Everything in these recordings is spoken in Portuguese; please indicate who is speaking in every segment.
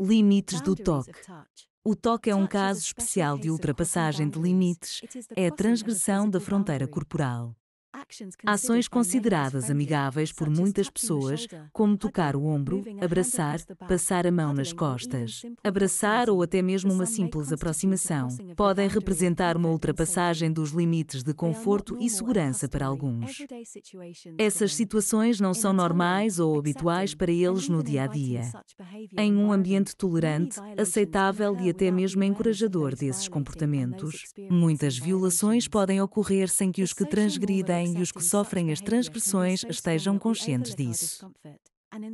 Speaker 1: Limites do toque. O toque é um caso especial de ultrapassagem de limites, é a transgressão da fronteira corporal. Ações consideradas amigáveis por muitas pessoas, como tocar o ombro, abraçar, passar a mão nas costas, abraçar ou até mesmo uma simples aproximação, podem representar uma ultrapassagem dos limites de conforto e segurança para alguns. Essas situações não são normais ou habituais para eles no dia a dia. Em um ambiente tolerante, aceitável e até mesmo encorajador desses comportamentos, muitas violações podem ocorrer sem que os que transgridem é e os que sofrem as transgressões estejam conscientes disso.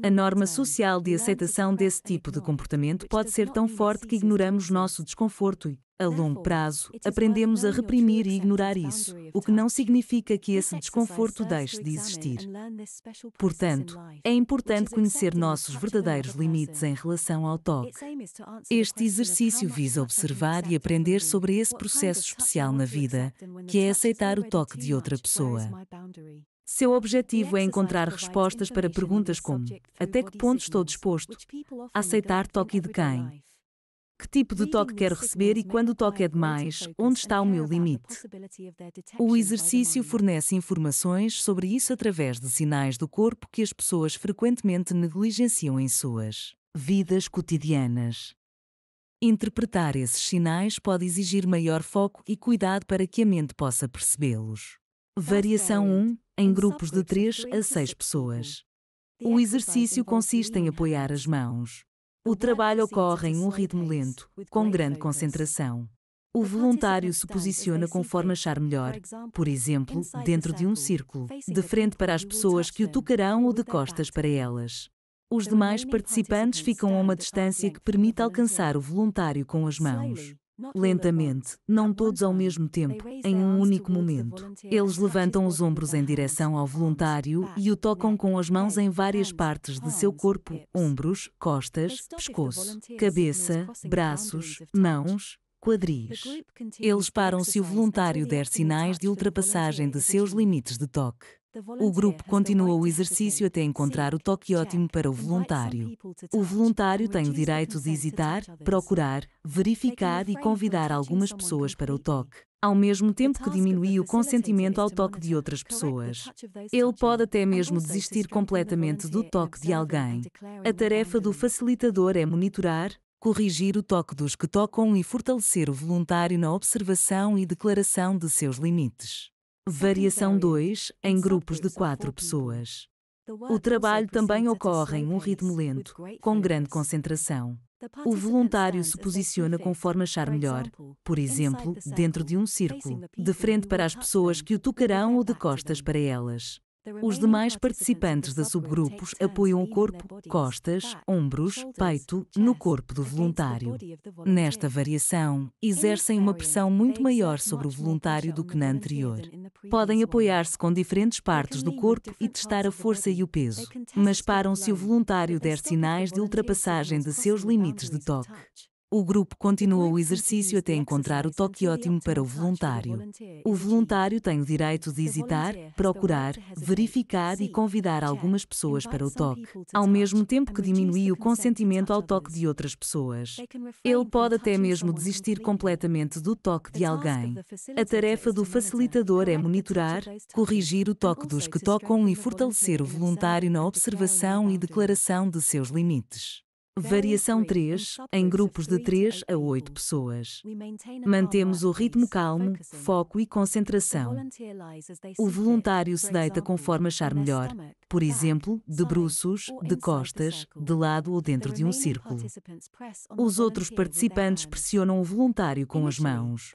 Speaker 1: A norma social de aceitação desse tipo de comportamento pode ser tão forte que ignoramos nosso desconforto e, a longo prazo, aprendemos a reprimir e ignorar isso, o que não significa que esse desconforto deixe de existir. Portanto, é importante conhecer nossos verdadeiros limites em relação ao toque. Este exercício visa observar e aprender sobre esse processo especial na vida, que é aceitar o toque de outra pessoa. Seu objetivo é encontrar respostas para perguntas como: até que ponto estou disposto a aceitar toque de quem? Que tipo de toque quero receber e quando o toque é demais, onde está o meu limite? O exercício fornece informações sobre isso através de sinais do corpo que as pessoas frequentemente negligenciam em suas vidas cotidianas. Interpretar esses sinais pode exigir maior foco e cuidado para que a mente possa percebê-los. Variação 1 em grupos de 3 é a 6 pessoas. O exercício consiste em é? apoiar as mãos. O trabalho ocorre em um ritmo é lento, com grande concentração. O voluntário se posiciona conforme assim achar melhor, por exemplo, dentro de um círculo, de frente para as pessoas que o tocarão ou de costas para elas. Os demais participantes ficam a uma distância que permite alcançar o voluntário com as mãos. Lentamente, não todos ao mesmo tempo, em um único momento. Eles levantam os ombros em direção ao voluntário e o tocam com as mãos em várias partes de seu corpo: ombros, costas, pescoço, cabeça, braços, mãos, quadris. Eles param se o voluntário der sinais de ultrapassagem de seus limites de toque. O grupo continua o exercício até encontrar o toque ótimo para o voluntário. O voluntário tem o direito de hesitar, procurar, verificar e convidar algumas pessoas para o toque ao mesmo tempo que diminui o consentimento ao toque de outras pessoas. Ele pode até mesmo desistir completamente do toque de alguém. A tarefa do facilitador é monitorar, corrigir o toque dos que tocam e fortalecer o voluntário na observação e declaração de seus limites. Variação 2, então, em grupos de 4 pessoas. O trabalho também ocorre em um ritmo lento, com grande concentração. O voluntário se posiciona conforme achar melhor, por exemplo, dentro de um círculo, de frente para as pessoas que o tocarão ou de costas para elas. Os demais participantes da subgrupos apoiam o corpo, costas, ombros, peito no corpo do voluntário. Nesta variação, exercem uma pressão muito maior sobre o voluntário do que na anterior. Podem apoiar-se com diferentes partes do corpo e testar a força e o peso, mas param se o voluntário der sinais de ultrapassagem de seus limites de toque. O grupo continua o exercício até encontrar o toque ótimo para o voluntário. O voluntário tem o direito de hesitar, procurar, verificar e convidar algumas pessoas para o toque, ao mesmo tempo que diminui o consentimento ao toque de outras pessoas. Ele pode até mesmo desistir completamente do toque de alguém. A tarefa do facilitador é monitorar, corrigir o toque dos que tocam e fortalecer o voluntário na observação e declaração de seus limites. Variação 3, em grupos de 3 a 8 pessoas. Mantemos o ritmo calmo, foco e concentração. O voluntário se deita conforme achar melhor, por exemplo, de bruços, de costas, de lado ou dentro de um círculo. Os outros participantes pressionam o voluntário com as mãos.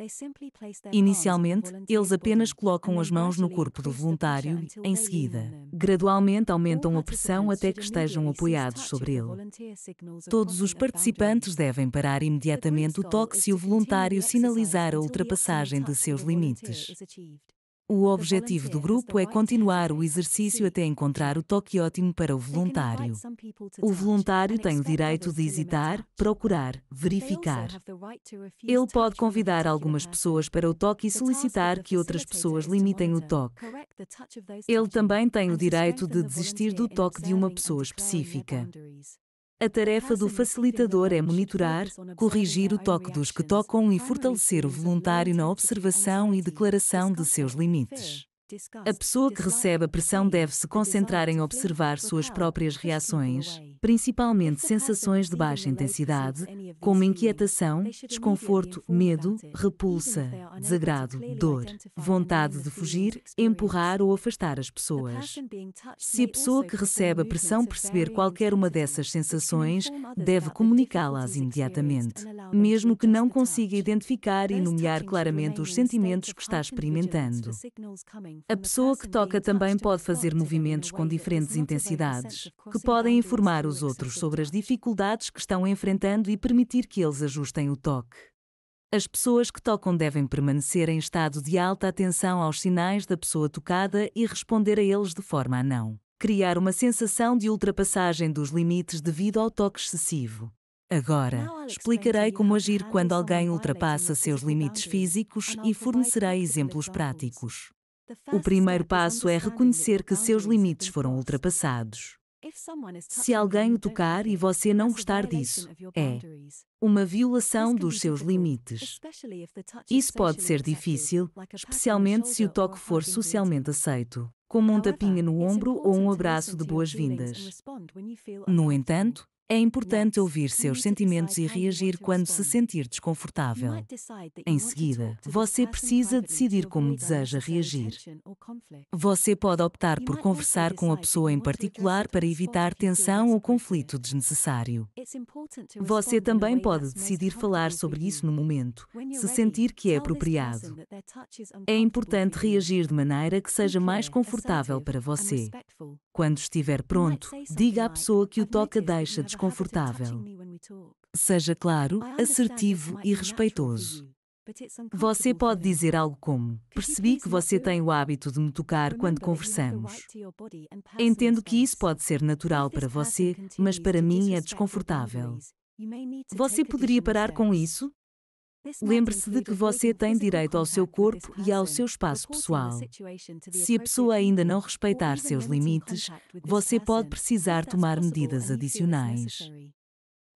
Speaker 1: Inicialmente, eles apenas colocam as mãos no corpo do voluntário, em seguida, gradualmente aumentam a pressão até que estejam apoiados sobre ele. Todos os participantes devem parar imediatamente o toque se o voluntário sinalizar a ultrapassagem de seus limites. O objetivo do grupo é continuar o exercício até encontrar o toque ótimo para o voluntário. O voluntário tem o direito de hesitar, procurar, verificar. Ele pode convidar algumas pessoas para o toque e solicitar que outras pessoas limitem o toque. Ele também tem o direito de desistir do toque de uma pessoa específica. A tarefa do facilitador é monitorar, corrigir o toque dos que tocam e fortalecer o voluntário na observação e declaração de seus limites. A pessoa que recebe a pressão deve se concentrar em observar suas próprias reações, principalmente sensações de baixa intensidade, como inquietação, desconforto, medo, repulsa, desagrado, dor, vontade de fugir, empurrar ou afastar as pessoas. Se a pessoa que recebe a pressão perceber qualquer uma dessas sensações, deve comunicá-las imediatamente, mesmo que não consiga identificar e nomear claramente os sentimentos que está experimentando. A pessoa que toca também pode fazer movimentos com diferentes intensidades, que podem informar os os outros sobre as dificuldades que estão enfrentando e permitir que eles ajustem o toque. As pessoas que tocam devem permanecer em estado de alta atenção aos sinais da pessoa tocada e responder a eles de forma a não criar uma sensação de ultrapassagem dos limites devido ao toque excessivo. Agora, explicarei como agir quando alguém ultrapassa seus limites físicos e fornecerei exemplos práticos. O primeiro passo é reconhecer que seus limites foram ultrapassados. Se alguém o tocar e você não gostar disso, é uma violação dos seus limites. Isso pode ser difícil, especialmente se o toque for socialmente aceito, como um tapinha no ombro ou um abraço de boas-vindas. No entanto, é importante ouvir seus sentimentos e reagir quando se sentir desconfortável. Em seguida, você precisa decidir como deseja reagir. Você pode optar por conversar com a pessoa em particular para evitar tensão ou conflito desnecessário. Você também pode decidir falar sobre isso no momento, se sentir que é apropriado. É importante reagir de maneira que seja mais confortável para você. Quando estiver pronto, diga à pessoa que o toca deixa de desconfortável. Seja claro, assertivo e respeitoso. Você pode dizer algo como: Percebi que você tem o hábito de me tocar quando conversamos. Entendo que isso pode ser natural para você, mas para mim é desconfortável. Você poderia parar com isso? Lembre-se de que você tem direito ao seu corpo e ao seu espaço pessoal. Se a pessoa ainda não respeitar seus limites, você pode precisar tomar medidas adicionais.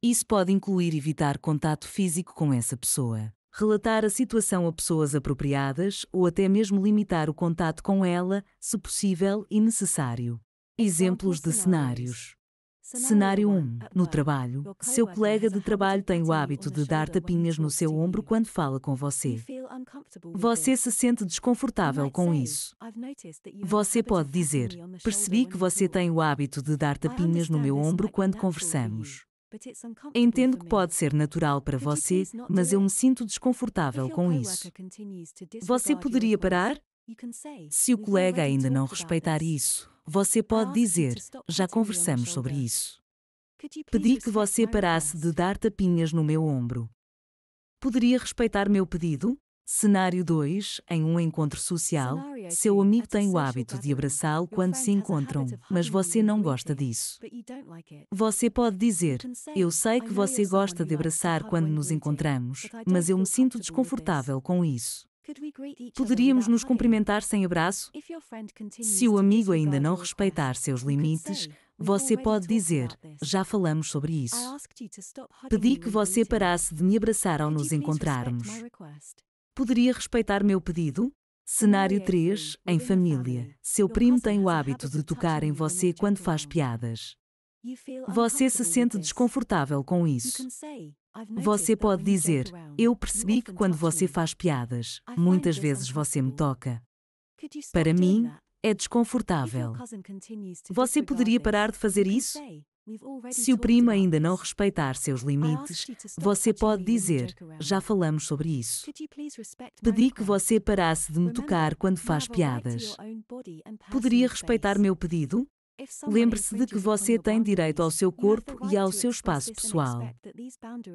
Speaker 1: Isso pode incluir evitar contato físico com essa pessoa, relatar a situação a pessoas apropriadas ou até mesmo limitar o contato com ela, se possível e necessário. Exemplos de cenários. Cenário 1. No ah, tá. trabalho, seu colega de trabalho tem o hábito de dar tapinhas no seu ombro quando fala com você. Você se sente desconfortável com isso. Você pode dizer: Percebi que você tem o hábito de dar tapinhas no meu ombro quando conversamos. Entendo que pode ser natural para você, mas eu me sinto desconfortável com isso. Você poderia parar? Se o colega ainda não respeitar isso, você pode dizer: Já conversamos sobre isso. Pedi que você parasse de dar tapinhas no meu ombro. Poderia respeitar meu pedido? Cenário 2. Em um encontro social, seu amigo tem o hábito de abraçá-lo quando se encontram, mas você não gosta disso. Você pode dizer: Eu sei que você gosta de abraçar quando nos encontramos, mas eu me sinto desconfortável com isso. Poderíamos nos cumprimentar sem abraço? Se o amigo ainda não respeitar seus limites, você pode dizer: Já falamos sobre isso. Pedi que você parasse de me abraçar ao nos encontrarmos. Poderia respeitar meu pedido? Cenário 3, em família. Seu primo tem o hábito de tocar em você quando faz piadas. Você se sente desconfortável com isso. Você pode dizer: Eu percebi que quando você faz piadas, muitas vezes você me toca. Para mim, é desconfortável. Você poderia parar de fazer isso? Se o primo ainda não respeitar seus limites, você pode dizer: Já falamos sobre isso. Pedi que você parasse de me tocar quando faz piadas. Poderia respeitar meu pedido? Lembre-se de que você tem direito ao seu corpo e ao seu espaço pessoal.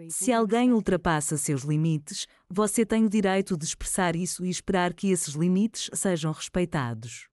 Speaker 1: Se alguém ultrapassa seus limites, você tem o direito de expressar isso e esperar que esses limites sejam respeitados.